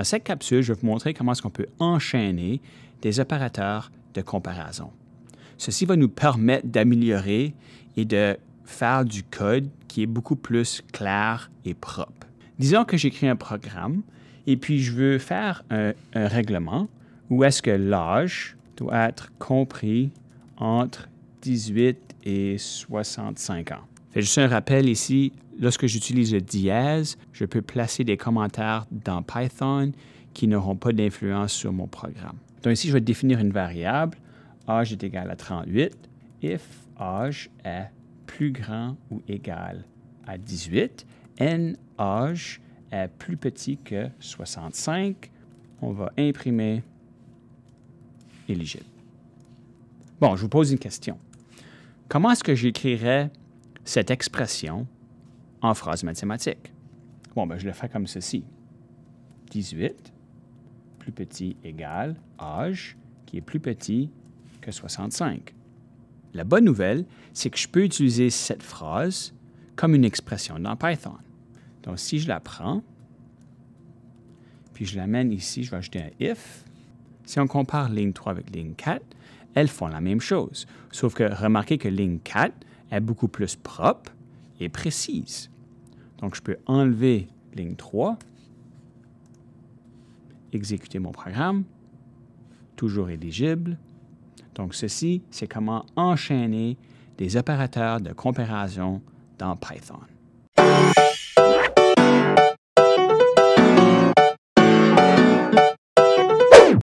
Dans cette capsule, je vais vous montrer comment est-ce qu'on peut enchaîner des opérateurs de comparaison. Ceci va nous permettre d'améliorer et de faire du code qui est beaucoup plus clair et propre. Disons que j'écris un programme et puis je veux faire un, un règlement où est-ce que l'âge doit être compris entre 18 et 65 ans. Fais juste un rappel ici, lorsque j'utilise le dièse, je peux placer des commentaires dans Python qui n'auront pas d'influence sur mon programme. Donc ici, je vais définir une variable, âge est égal à 38, if âge est plus grand ou égal à 18, n âge est plus petit que 65, on va imprimer éligible. Bon, je vous pose une question. Comment est-ce que j'écrirais cette expression en phrase mathématique. Bon, ben, je le fais comme ceci. 18 plus petit égale âge qui est plus petit que 65. La bonne nouvelle, c'est que je peux utiliser cette phrase comme une expression dans Python. Donc, si je la prends, puis je l'amène ici, je vais ajouter un if. Si on compare ligne 3 avec ligne 4, elles font la même chose. Sauf que remarquez que ligne 4, est beaucoup plus propre et précise. Donc, je peux enlever ligne 3, exécuter mon programme, toujours éligible. Donc, ceci, c'est comment enchaîner des opérateurs de comparaison dans Python.